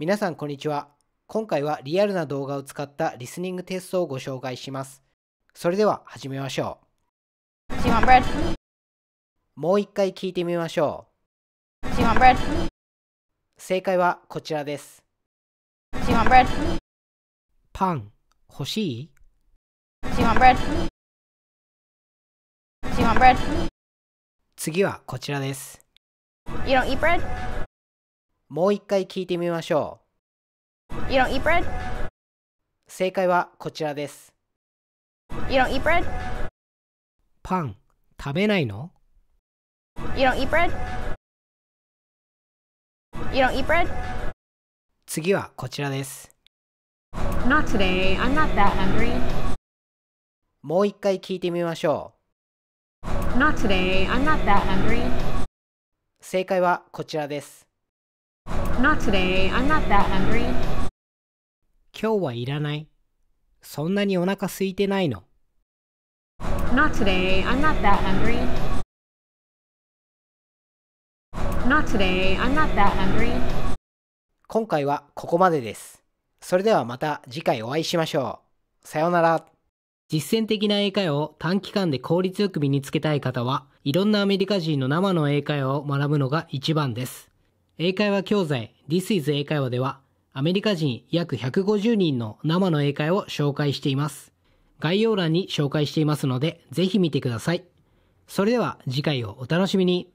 皆さんこんにちは。今回はリアルな動画を使ったリスニングテストをご紹介します。それでは始めましょう。もう一回聞いてみましょう。正解はこちらです。パン欲しい次はこちらです。もう一回聞いてみましょう。You don't eat bread? 正解はこちらです。You don't eat bread? パン、食べないの ?You don't eat bread? You don't eat bread? 次はこちらです。Not today. I'm not that hungry. もう一回聞いてみましょう。Not today. I'm not that hungry. 正解はこちらです。Not today. I'm not that hungry. 今日はいらない。そんなにお腹空いてないの。Not today. I'm not that hungry. Not today. I'm not that hungry. 今回はここまでです。それではまた次回お会いしましょう。さようなら。実践的な英会話を短期間で効率よく身につけたい方は、いろんなアメリカ人の生の英会話を学ぶのが一番です。英会話教材 This is 英会話ではアメリカ人約150人の生の英会を紹介しています。概要欄に紹介していますのでぜひ見てください。それでは次回をお楽しみに。